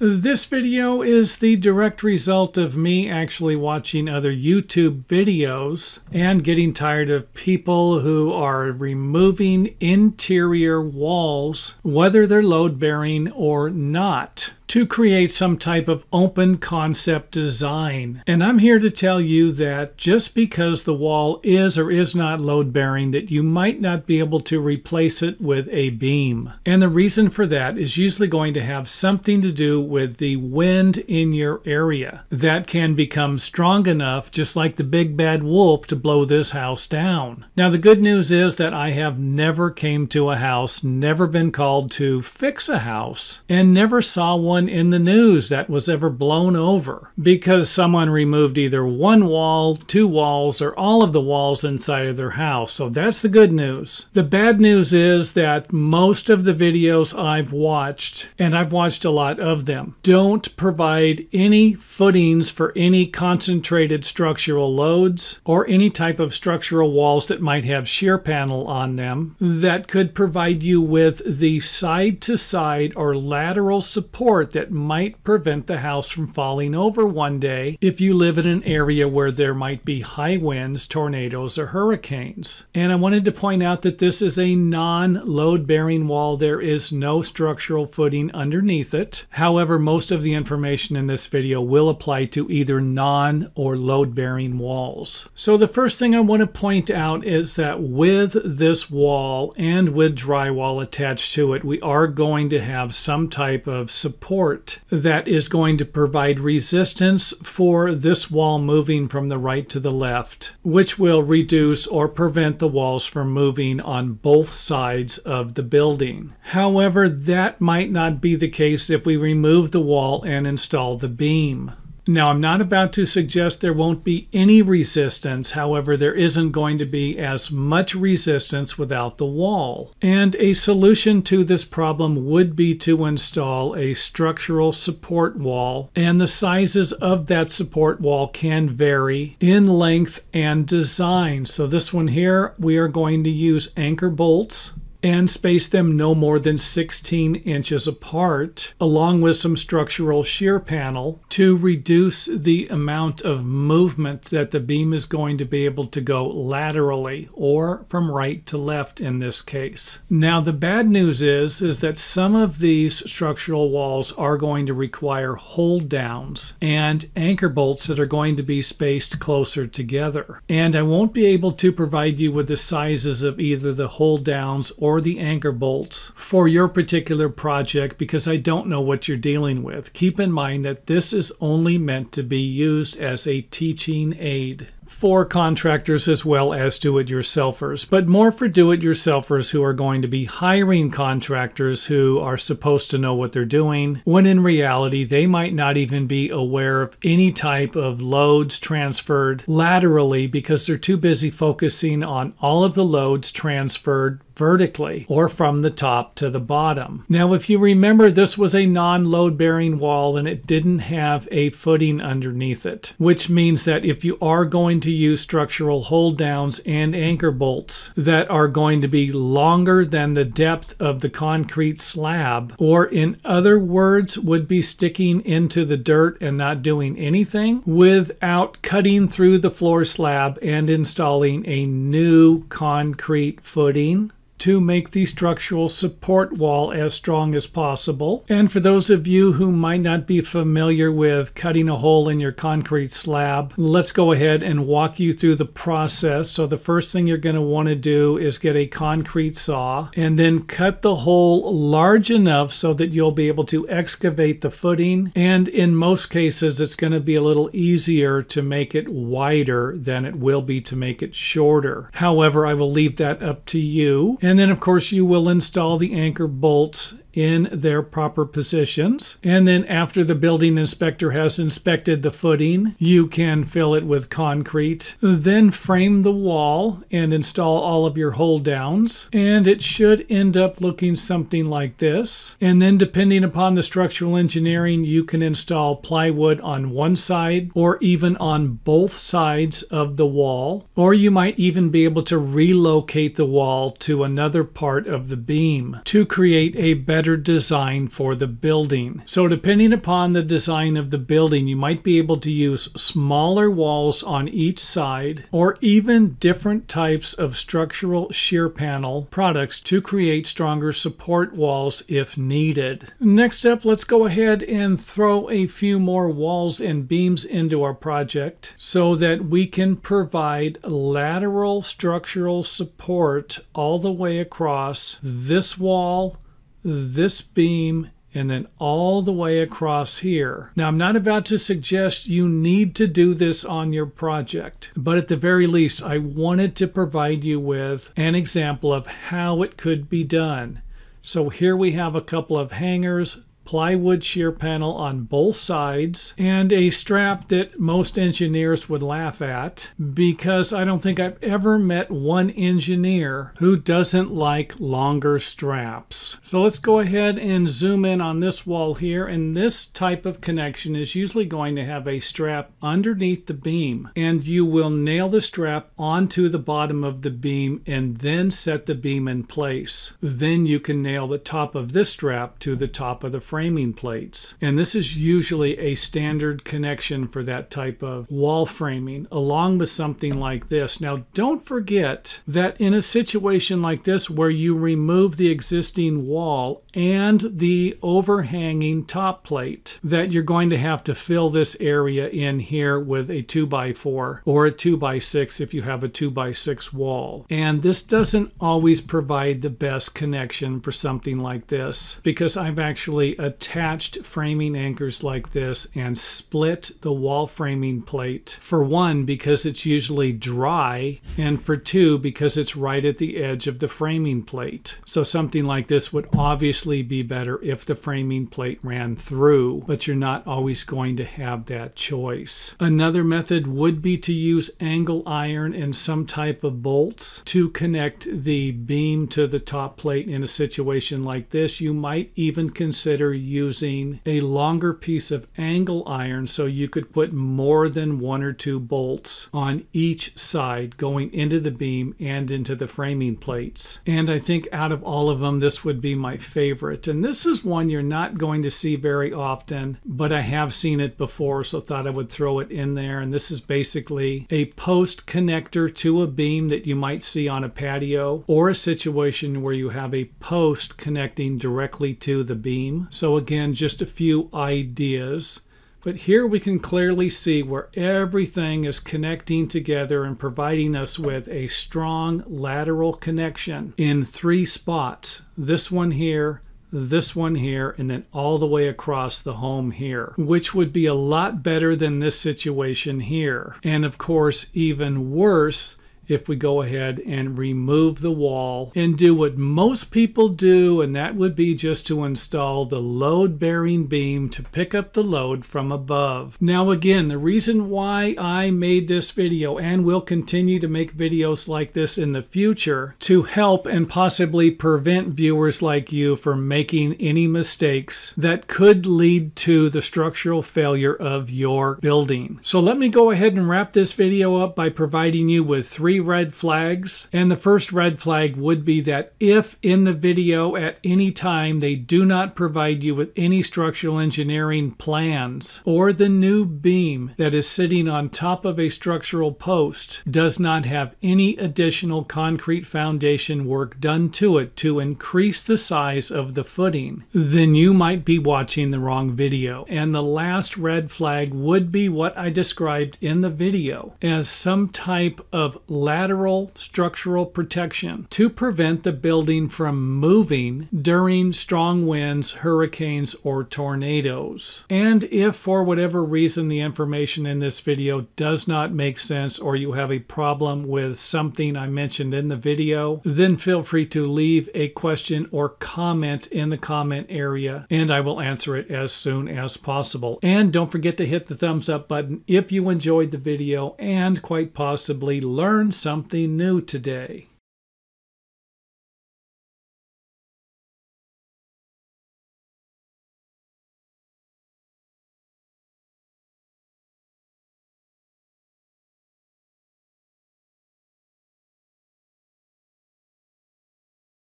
This video is the direct result of me actually watching other YouTube videos and getting tired of people who are removing interior walls, whether they're load bearing or not to create some type of open concept design. And I'm here to tell you that just because the wall is or is not load bearing that you might not be able to replace it with a beam. And the reason for that is usually going to have something to do with the wind in your area that can become strong enough just like the big bad wolf to blow this house down. Now the good news is that I have never came to a house, never been called to fix a house, and never saw one one in the news that was ever blown over because someone removed either one wall, two walls, or all of the walls inside of their house. So that's the good news. The bad news is that most of the videos I've watched, and I've watched a lot of them, don't provide any footings for any concentrated structural loads or any type of structural walls that might have shear panel on them that could provide you with the side to side or lateral support support that might prevent the house from falling over one day if you live in an area where there might be high winds, tornadoes, or hurricanes. And I wanted to point out that this is a non load bearing wall, there is no structural footing underneath it. However, most of the information in this video will apply to either non or load bearing walls. So, the first thing I want to point out is that with this wall and with drywall attached to it, we are going to have some type of support support that is going to provide resistance for this wall moving from the right to the left, which will reduce or prevent the walls from moving on both sides of the building. However, that might not be the case if we remove the wall and install the beam. Now, I'm not about to suggest there won't be any resistance. However, there isn't going to be as much resistance without the wall. And a solution to this problem would be to install a structural support wall. And the sizes of that support wall can vary in length and design. So this one here, we are going to use anchor bolts and space them no more than 16 inches apart, along with some structural shear panel to reduce the amount of movement that the beam is going to be able to go laterally or from right to left in this case. Now the bad news is, is that some of these structural walls are going to require hold downs and anchor bolts that are going to be spaced closer together. And I won't be able to provide you with the sizes of either the hold downs or or the anchor bolts for your particular project because I don't know what you're dealing with. Keep in mind that this is only meant to be used as a teaching aid for contractors as well as do-it-yourselfers, but more for do-it-yourselfers who are going to be hiring contractors who are supposed to know what they're doing, when in reality they might not even be aware of any type of loads transferred laterally because they're too busy focusing on all of the loads transferred vertically or from the top to the bottom. Now, if you remember, this was a non-load bearing wall and it didn't have a footing underneath it, which means that if you are going to use structural hold downs and anchor bolts that are going to be longer than the depth of the concrete slab, or in other words, would be sticking into the dirt and not doing anything without cutting through the floor slab and installing a new concrete footing to make the structural support wall as strong as possible. And for those of you who might not be familiar with cutting a hole in your concrete slab, let's go ahead and walk you through the process. So the first thing you're going to want to do is get a concrete saw and then cut the hole large enough so that you'll be able to excavate the footing. And in most cases, it's going to be a little easier to make it wider than it will be to make it shorter. However, I will leave that up to you. And then of course you will install the anchor bolts in their proper positions. And then after the building inspector has inspected the footing, you can fill it with concrete. Then frame the wall and install all of your hold downs. And it should end up looking something like this. And then depending upon the structural engineering, you can install plywood on one side or even on both sides of the wall. Or you might even be able to relocate the wall to another part of the beam to create a better better design for the building. So depending upon the design of the building, you might be able to use smaller walls on each side or even different types of structural shear panel products to create stronger support walls if needed. Next up, let's go ahead and throw a few more walls and beams into our project so that we can provide lateral structural support all the way across this wall, this beam and then all the way across here. Now, I'm not about to suggest you need to do this on your project, but at the very least, I wanted to provide you with an example of how it could be done. So here we have a couple of hangers plywood shear panel on both sides, and a strap that most engineers would laugh at because I don't think I've ever met one engineer who doesn't like longer straps. So let's go ahead and zoom in on this wall here, and this type of connection is usually going to have a strap underneath the beam, and you will nail the strap onto the bottom of the beam and then set the beam in place. Then you can nail the top of this strap to the top of the frame framing plates. And this is usually a standard connection for that type of wall framing along with something like this. Now don't forget that in a situation like this where you remove the existing wall and the overhanging top plate that you're going to have to fill this area in here with a 2x4 or a 2x6 if you have a 2x6 wall. And this doesn't always provide the best connection for something like this because I've actually attached framing anchors like this and split the wall framing plate. For one, because it's usually dry, and for two, because it's right at the edge of the framing plate. So something like this would obviously be better if the framing plate ran through, but you're not always going to have that choice. Another method would be to use angle iron and some type of bolts to connect the beam to the top plate in a situation like this. You might even consider using a longer piece of angle iron so you could put more than one or two bolts on each side going into the beam and into the framing plates. And I think out of all of them, this would be my favorite. And this is one you're not going to see very often, but I have seen it before, so thought I would throw it in there. And this is basically a post connector to a beam that you might see on a patio or a situation where you have a post connecting directly to the beam. So again, just a few ideas. But here we can clearly see where everything is connecting together and providing us with a strong lateral connection in three spots. This one here, this one here, and then all the way across the home here, which would be a lot better than this situation here. And of course, even worse if we go ahead and remove the wall and do what most people do, and that would be just to install the load bearing beam to pick up the load from above. Now again, the reason why I made this video and will continue to make videos like this in the future to help and possibly prevent viewers like you from making any mistakes that could lead to the structural failure of your building. So let me go ahead and wrap this video up by providing you with three three red flags. And the first red flag would be that if in the video at any time they do not provide you with any structural engineering plans or the new beam that is sitting on top of a structural post does not have any additional concrete foundation work done to it to increase the size of the footing, then you might be watching the wrong video. And the last red flag would be what I described in the video as some type of lateral structural protection to prevent the building from moving during strong winds, hurricanes, or tornadoes. And if for whatever reason the information in this video does not make sense or you have a problem with something I mentioned in the video, then feel free to leave a question or comment in the comment area and I will answer it as soon as possible. And don't forget to hit the thumbs up button if you enjoyed the video and quite possibly learn something new today.